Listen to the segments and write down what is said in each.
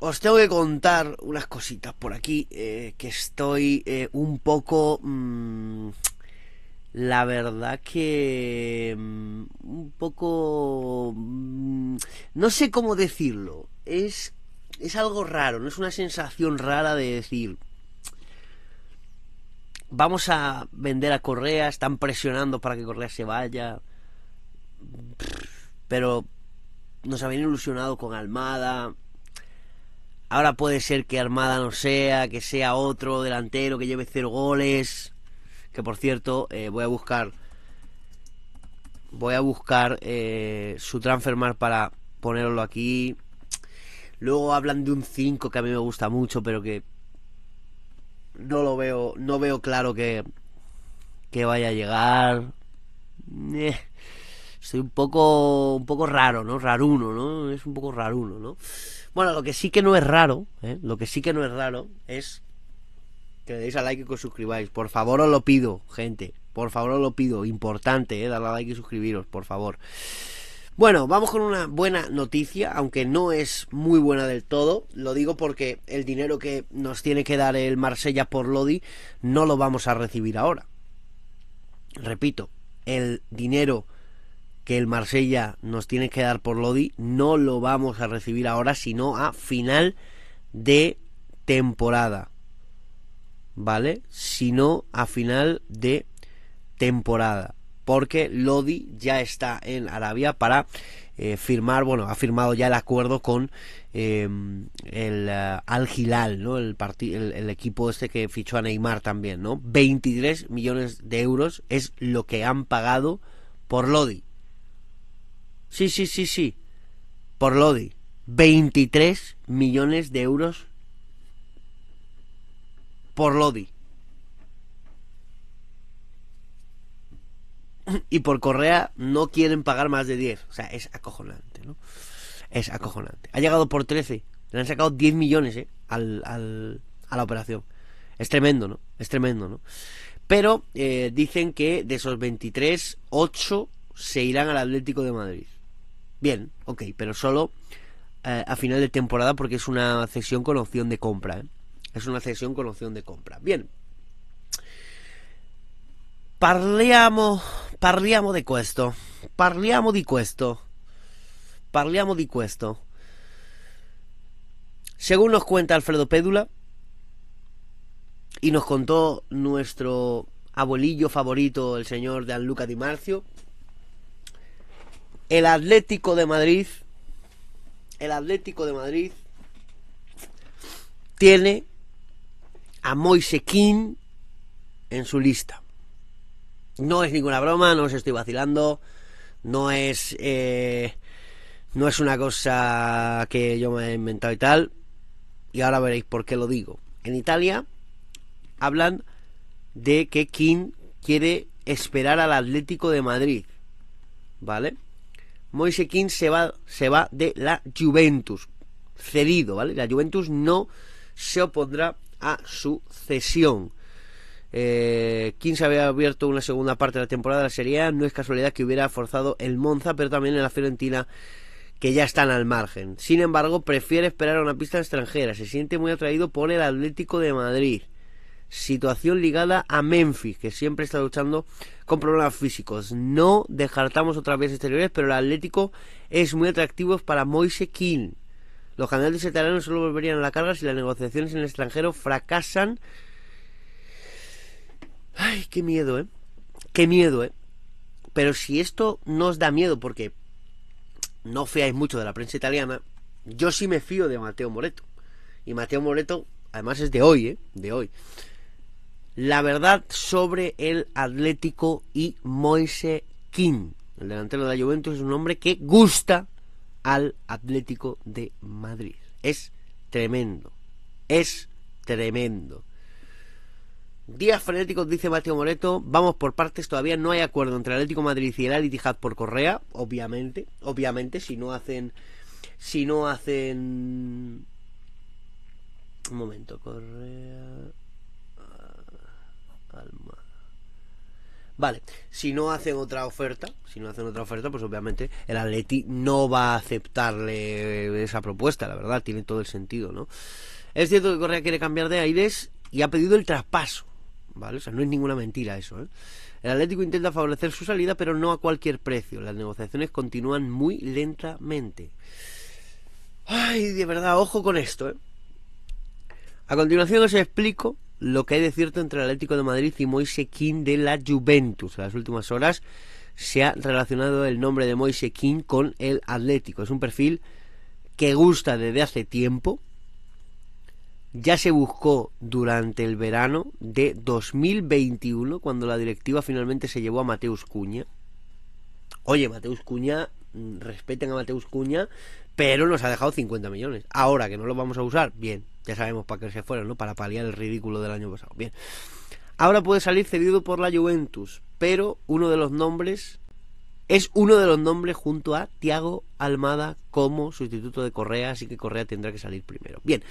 Os tengo que contar unas cositas por aquí eh, que estoy eh, un poco... Mm, la verdad que... Mm, un poco... Mm, no sé cómo decirlo. Es, es algo raro, no es una sensación rara de decir... Vamos a vender a Correa, están presionando para que Correa se vaya. Pero nos habían ilusionado con Almada Ahora puede ser que Armada no sea, que sea otro delantero que lleve cero goles. Que por cierto, eh, voy a buscar. Voy a buscar eh, su transfermar para ponerlo aquí. Luego hablan de un 5 que a mí me gusta mucho, pero que no lo veo, no veo claro que, que vaya a llegar. Eh, Estoy un poco, un poco raro, ¿no? Raruno, ¿no? Es un poco raruno, ¿no? Bueno, lo que sí que no es raro, ¿eh? lo que sí que no es raro es que le deis a like y que os suscribáis. Por favor, os lo pido, gente. Por favor, os lo pido. Importante, ¿eh? Darle a like y suscribiros, por favor. Bueno, vamos con una buena noticia, aunque no es muy buena del todo. Lo digo porque el dinero que nos tiene que dar el Marsella por Lodi no lo vamos a recibir ahora. Repito, el dinero que el Marsella nos tiene que dar por Lodi, no lo vamos a recibir ahora, sino a final de temporada. ¿Vale? Sino a final de temporada. Porque Lodi ya está en Arabia para eh, firmar, bueno, ha firmado ya el acuerdo con em, el eh, Al Hilal, ¿no? El, equipo este que fichó a Neymar también, ¿no? 23 millones de euros es lo que han pagado por Lodi Sí, sí, sí, sí. Por Lodi. 23 millones de euros por Lodi. Y por Correa no quieren pagar más de 10. O sea, es acojonante, ¿no? Es acojonante. Ha llegado por 13. Le han sacado 10 millones ¿eh? al, al, a la operación. Es tremendo, ¿no? Es tremendo, ¿no? Pero eh, dicen que de esos 23, 8 se irán al Atlético de Madrid. Bien, ok, pero solo eh, a final de temporada porque es una cesión con opción de compra. ¿eh? Es una cesión con opción de compra. Bien. Parliamo, parliamo de esto, Parliamo de esto, Parliamo di questo. Según nos cuenta Alfredo Pédula, y nos contó nuestro abuelillo favorito, el señor de Anluca Di Marcio, el Atlético de Madrid, el Atlético de Madrid tiene a Moise King en su lista. No es ninguna broma, no os estoy vacilando, no es eh, no es una cosa que yo me he inventado y tal. Y ahora veréis por qué lo digo. En Italia hablan de que King quiere esperar al Atlético de Madrid, ¿vale? Moise King se va, se va de la Juventus, cedido, ¿vale? La Juventus no se opondrá a su cesión. King eh, se había abierto una segunda parte de la temporada de la Serie No es casualidad que hubiera forzado el Monza, pero también en la Fiorentina, que ya están al margen. Sin embargo, prefiere esperar a una pista extranjera. Se siente muy atraído por el Atlético de Madrid situación ligada a Memphis, que siempre está luchando con problemas físicos. No descartamos otras vías exteriores, pero el Atlético es muy atractivo para Moise King. Los canales italianos solo volverían a la carga si las negociaciones en el extranjero fracasan. Ay, qué miedo, ¿eh? Qué miedo, ¿eh? Pero si esto nos da miedo, porque no fiáis mucho de la prensa italiana, yo sí me fío de Mateo Moreto. Y Mateo Moreto, además es de hoy, ¿eh? De hoy la verdad sobre el Atlético y Moise King. El delantero de la Juventus es un hombre que gusta al Atlético de Madrid. Es tremendo. Es tremendo. Días frenéticos, dice Mateo Moreto. Vamos por partes. Todavía no hay acuerdo entre Atlético Madrid y el Alitijad por Correa. Obviamente. Obviamente, si no hacen. Si no hacen. Un momento, Correa. Vale, si no hacen otra oferta, si no hacen otra oferta, pues obviamente el Atleti no va a aceptarle esa propuesta, la verdad, tiene todo el sentido, ¿no? Es cierto que Correa quiere cambiar de aires y ha pedido el traspaso, ¿vale? O sea, no es ninguna mentira eso, ¿eh? El Atlético intenta favorecer su salida, pero no a cualquier precio. Las negociaciones continúan muy lentamente. Ay, de verdad, ojo con esto, ¿eh? A continuación os explico lo que hay de cierto entre el Atlético de Madrid y Moise King de la Juventus. En las últimas horas se ha relacionado el nombre de Moise King con el Atlético. Es un perfil que gusta desde hace tiempo. Ya se buscó durante el verano de 2021, cuando la directiva finalmente se llevó a Mateus Cuña. Oye, Mateus Cuña respeten a Mateus Cuña, pero nos ha dejado 50 millones. Ahora que no lo vamos a usar, bien, ya sabemos para qué se fueron, ¿no? Para paliar el ridículo del año pasado. Bien. Ahora puede salir cedido por la Juventus, pero uno de los nombres es uno de los nombres junto a Tiago Almada como sustituto de Correa, así que Correa tendrá que salir primero. Bien,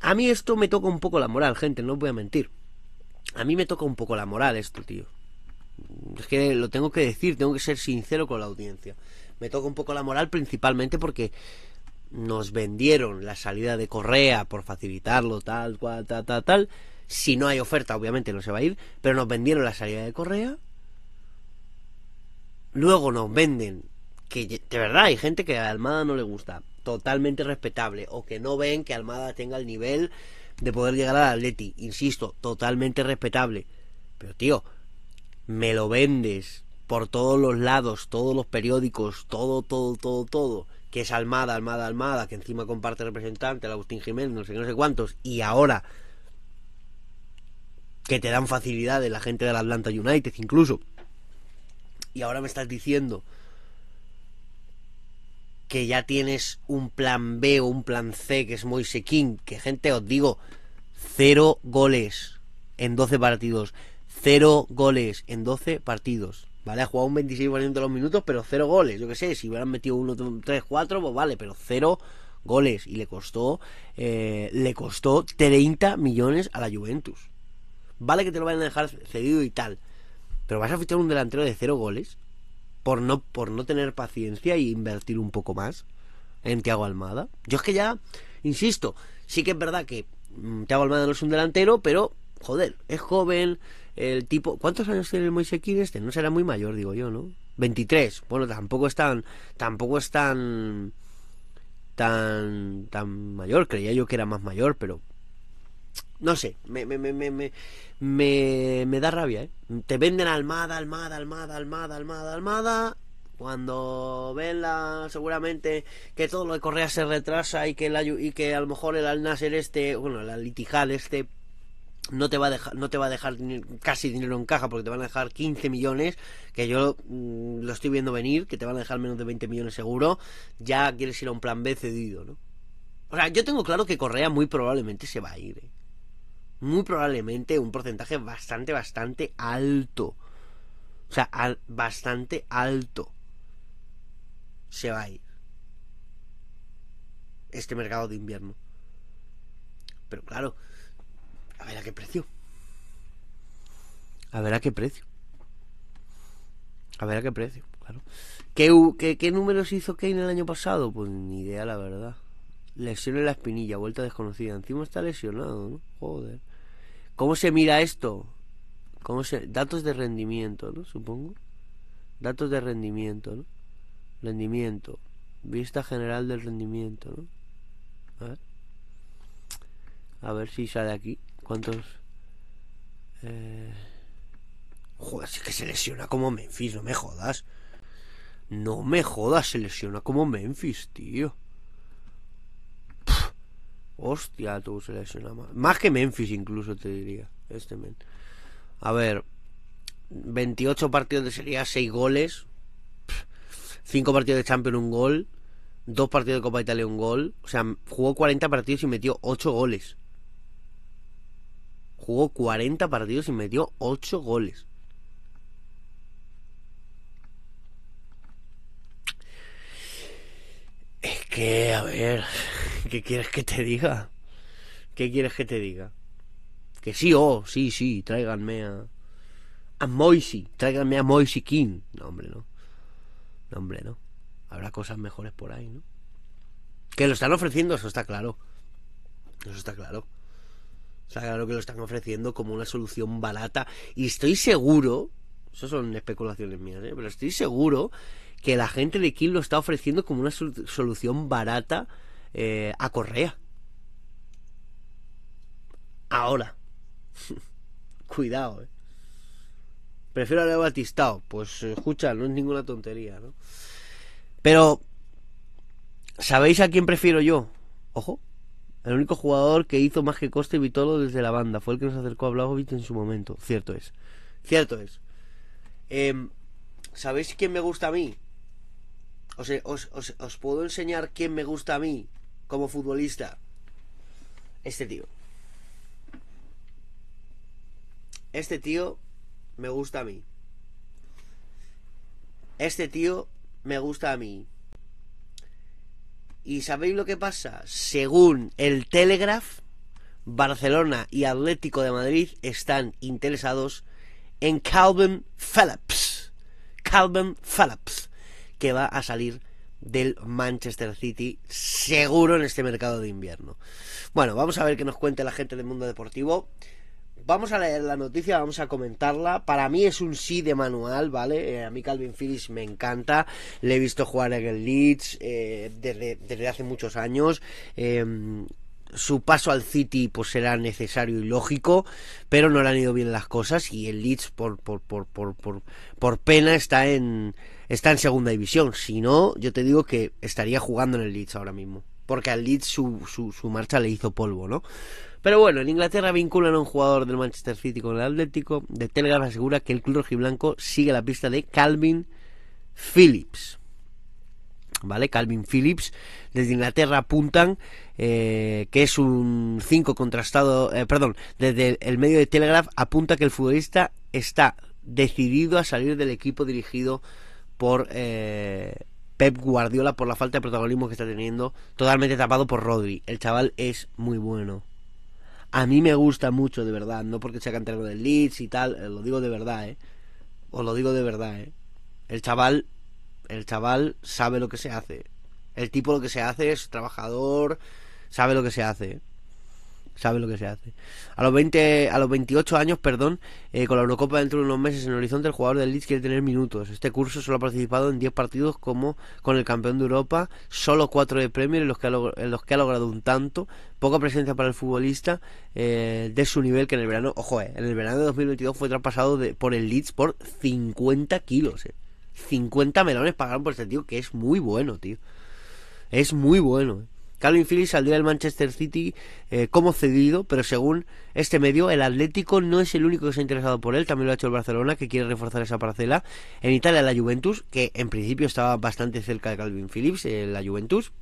a mí esto me toca un poco la moral, gente, no os voy a mentir. A mí me toca un poco la moral esto, tío. Es que lo tengo que decir, tengo que ser sincero con la audiencia me toca un poco la moral principalmente porque nos vendieron la salida de Correa por facilitarlo, tal, cual, tal, tal, tal. Si no hay oferta, obviamente no se va a ir, pero nos vendieron la salida de Correa. Luego nos venden que de verdad hay gente que a Almada no le gusta, totalmente respetable, o que no ven que Almada tenga el nivel de poder llegar al Atleti, insisto, totalmente respetable. Pero tío, me lo vendes por todos los lados, todos los periódicos, todo, todo, todo, todo, que es Almada, Almada, Almada, que encima comparte representante, el Agustín Jiménez, no sé no sé cuántos, y ahora que te dan facilidades la gente del Atlanta United incluso. Y ahora me estás diciendo que ya tienes un plan B o un plan C que es Moise King, que gente os digo, cero goles en 12 partidos, cero goles en 12 partidos. ¿vale? Ha jugado un 26% de los minutos, pero cero goles. Yo qué sé, si hubieran metido uno, tres, cuatro, pues vale, pero cero goles. Y le costó, eh, le costó 30 millones a la Juventus. Vale que te lo vayan a dejar cedido y tal, pero vas a fichar un delantero de cero goles por no, por no tener paciencia y invertir un poco más en Tiago Almada. Yo es que ya, insisto, sí que es verdad que mm, Tiago Almada no es un delantero, pero joder, es joven, el tipo... ¿Cuántos años tiene el Moisequín este? No será muy mayor, digo yo, ¿no? 23. Bueno, tampoco es tan... Tampoco es tan... Tan, tan mayor, creía yo que era más mayor, pero no sé, me, me, me, me, da rabia, ¿eh? Te venden Almada, Almada, Almada, Almada, Almada, Almada. Cuando ven la, seguramente que todo lo de Correa se retrasa y que, la, y que a lo mejor el al este, bueno, la Litijal este, no te va a dejar, no te va a dejar casi dinero en caja porque te van a dejar 15 millones, que yo mm, lo estoy viendo venir, que te van a dejar menos de 20 millones seguro, ya quieres ir a un plan B cedido, ¿no? O sea, yo tengo claro que Correa muy probablemente se va a ir. ¿eh? Muy probablemente un porcentaje bastante, bastante alto. O sea, bastante alto. Se va a ir. Este mercado de invierno. Pero claro, a ver a qué precio. A ver a qué precio. A ver a qué precio, claro. ¿Qué, qué, qué números hizo Kane el año pasado? Pues ni idea, la verdad. Lesión en la espinilla, vuelta desconocida. Encima está lesionado, ¿no? Joder. ¿Cómo se mira esto? ¿Cómo se... Datos de rendimiento, ¿no? Supongo. Datos de rendimiento, ¿no? Rendimiento. Vista general del rendimiento, ¿no? A ver. A ver si sale aquí. ¿Cuántos? Eh... Joder, que se lesiona como Memphis, no me jodas. No me jodas, se lesiona como Memphis, tío. hostia, tú se lesiona más. Más que Memphis incluso, te diría. Este men. A ver, 28 partidos de Serie 6 goles. 5 partidos de Champions, un gol. 2 partidos de Copa Italia, un gol. O sea, jugó 40 partidos y metió 8 goles. Jugó 40 partidos y metió 8 goles. Es que, a ver, ¿qué quieres que te diga? ¿Qué quieres que te diga? Que sí, oh, sí, sí, tráiganme a. A Moisey, tráiganme a Moisy King. No, hombre, no. No, hombre, no. Habrá cosas mejores por ahí, ¿no? Que lo están ofreciendo, eso está claro. Eso está claro. O sea, claro que lo están ofreciendo como una solución barata. Y estoy seguro, eso son especulaciones mías, ¿eh? pero estoy seguro que la gente de Kim lo está ofreciendo como una solución barata eh, a Correa. Ahora. Cuidado, ¿eh? Prefiero a Leo Batistao. Pues escucha, no es ninguna tontería, ¿no? Pero... ¿Sabéis a quién prefiero yo? Ojo, el único jugador que hizo más que Coste y Vitolo desde la banda fue el que nos acercó a Blagovic en su momento. Cierto es. Cierto es. Em, ¿Sabéis quién me gusta a mí? os, puedo enseñar quién me gusta a mí como futbolista. Este tío. Este tío me gusta a mí. Este tío me gusta a mí. ¿Y sabéis lo que pasa? Según el Telegraph, Barcelona y Atlético de Madrid están interesados en Calvin Phillips. Calvin Phillips, que va a salir del Manchester City seguro en este mercado de invierno. Bueno, vamos a ver qué nos cuenta la gente del mundo deportivo vamos a leer la noticia, vamos a comentarla. Para mí es un sí de manual, ¿vale? Eh, a mí Calvin Phillips me encanta. Le he visto jugar en el Leeds eh, desde, hace muchos años. Eh, su paso al City pues será necesario y lógico, pero no le han ido bien las cosas y el Leeds por por, pena está en está en segunda división. Si no, yo te digo que estaría jugando en el Leeds ahora mismo, porque al Leeds su, su, su marcha le hizo polvo, ¿no? Pero bueno, en Inglaterra vinculan a un jugador del Manchester City con el Atlético. De Telegraph asegura que el club rojiblanco sigue la pista de Calvin Phillips. ¿Vale? Calvin Phillips desde Inglaterra apuntan eh, que es un 5 contrastado, eh, perdón, desde el medio de Telegraph apunta que el futbolista está decidido a salir del equipo dirigido por eh, Pep Guardiola por la falta de protagonismo que está teniendo, totalmente tapado por Rodri. El chaval es muy bueno a mí me gusta mucho, de verdad. No porque sea cantero del Leeds y tal, eh, lo digo de verdad, ¿eh? Os lo digo de verdad, ¿eh? El chaval, el chaval sabe lo que se hace. El tipo lo que se hace es trabajador, sabe lo que se hace. Sabe lo que se hace. A los 20, a los 28 años, perdón, eh, con la Eurocopa dentro de unos meses en el horizonte, el jugador del Leeds quiere tener minutos. Este curso solo ha participado en 10 partidos como con el campeón de Europa, solo 4 de Premier en los que ha, en los que ha logrado un tanto, poca presencia para el futbolista eh, de su nivel que en el verano, ojo, eh, en el verano de 2022 fue traspasado por el Leeds por 50 kilos. 50 melones pagaron por este tío que es muy bueno, tío. Es muy bueno. Calvin Phillips saldría del Manchester City eh, como cedido, pero según este medio, el Atlético no es el único que se ha interesado por él, también lo ha hecho el Barcelona, que quiere reforzar esa parcela. En Italia, la Juventus, que en principio estaba bastante cerca de Calvin Phillips, eh, la Juventus.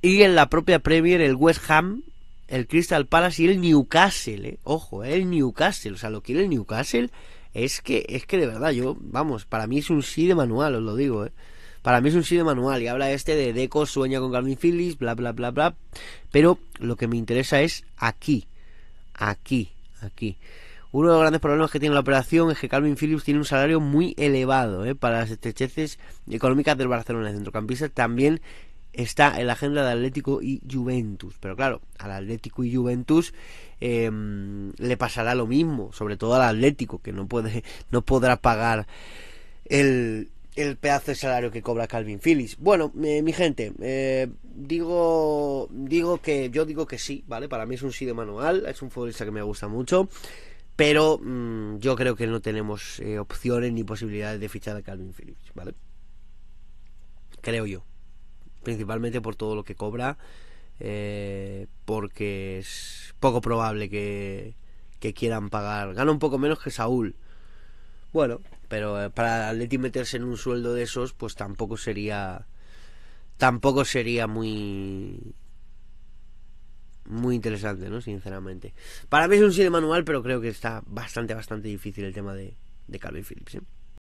Y en la propia Premier, el West Ham, el Crystal Palace y el Newcastle. Eh. Ojo, el Newcastle, o sea, lo quiere el Newcastle. Es que, es que de verdad, yo, vamos, para mí es un sí de manual, os lo digo, ¿eh? Para mí es un sitio manual y habla este de Deco sueña con Carmen Phillips, bla, bla, bla, bla. Pero lo que me interesa es aquí, aquí, aquí. Uno de los grandes problemas que tiene la operación es que Carmen Phillips tiene un salario muy elevado eh, para las estrecheces económicas del Barcelona. El centrocampista también está en la agenda de Atlético y Juventus. Pero claro, al Atlético y Juventus em, le pasará lo mismo, sobre todo al Atlético, que no, puede, no podrá pagar el, el pedazo de salario que cobra Calvin Phillips. Bueno, eh, mi gente, eh, digo, digo que yo digo que sí, ¿vale? Para mí es un sí de manual, es un futbolista que me gusta mucho, pero mm, yo creo que no tenemos eh, opciones ni posibilidades de fichar a Calvin Phillips, ¿vale? Creo yo. Principalmente por todo lo que cobra, porque es poco probable que, que quieran pagar. Gana un poco menos que Saúl. Bueno, pero eh, para Leti meterse en un sueldo de esos, pues tampoco sería. Tampoco sería muy. Muy interesante, ¿no? Sinceramente. Para mí es un cine manual, pero creo que está bastante, bastante difícil el tema de, de Calvin Phillips. ¿eh?